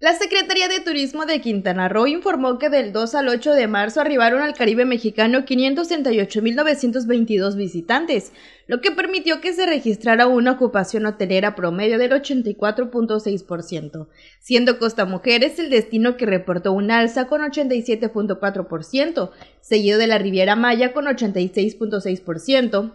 La Secretaría de Turismo de Quintana Roo informó que del 2 al 8 de marzo arribaron al Caribe mexicano 568,922 visitantes, lo que permitió que se registrara una ocupación hotelera promedio del 84.6%, siendo Costa Mujeres el destino que reportó un alza con 87.4%, seguido de la Riviera Maya con 86.6%,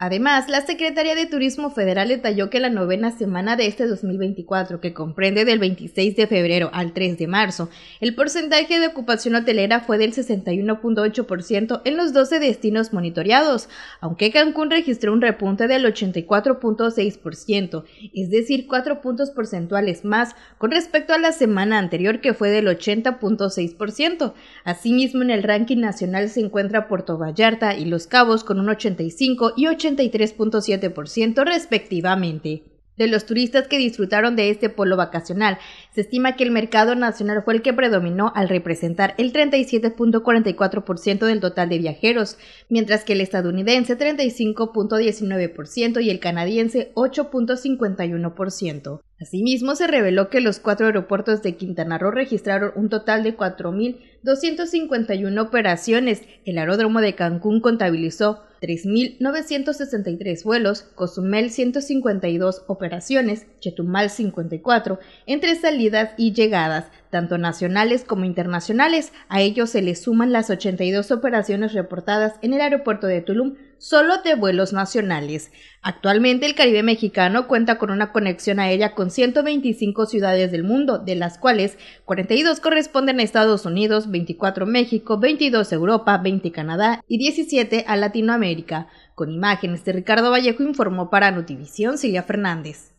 Además, la Secretaría de Turismo Federal detalló que la novena semana de este 2024, que comprende del 26 de febrero al 3 de marzo, el porcentaje de ocupación hotelera fue del 61.8% en los 12 destinos monitoreados, aunque Cancún registró un repunte del 84.6%, es decir, cuatro puntos porcentuales más con respecto a la semana anterior que fue del 80.6%. Asimismo, en el ranking nacional se encuentra Puerto Vallarta y Los Cabos con un 85 y 80 83.7% respectivamente. De los turistas que disfrutaron de este polo vacacional, se estima que el mercado nacional fue el que predominó al representar el 37.44% del total de viajeros, mientras que el estadounidense 35.19% y el canadiense 8.51%. Asimismo, se reveló que los cuatro aeropuertos de Quintana Roo registraron un total de 4.251 operaciones. El aeródromo de Cancún contabilizó 3.963 vuelos, Cozumel 152 operaciones, Chetumal 54, entre salidas y llegadas, tanto nacionales como internacionales. A ellos se les suman las 82 operaciones reportadas en el aeropuerto de Tulum, solo de vuelos nacionales. Actualmente el Caribe mexicano cuenta con una conexión aérea con 125 ciudades del mundo, de las cuales 42 corresponden a Estados Unidos, 24 México, 22 Europa, 20 Canadá y 17 a Latinoamérica. Con imágenes de Ricardo Vallejo informó para Notivisión Silvia Fernández.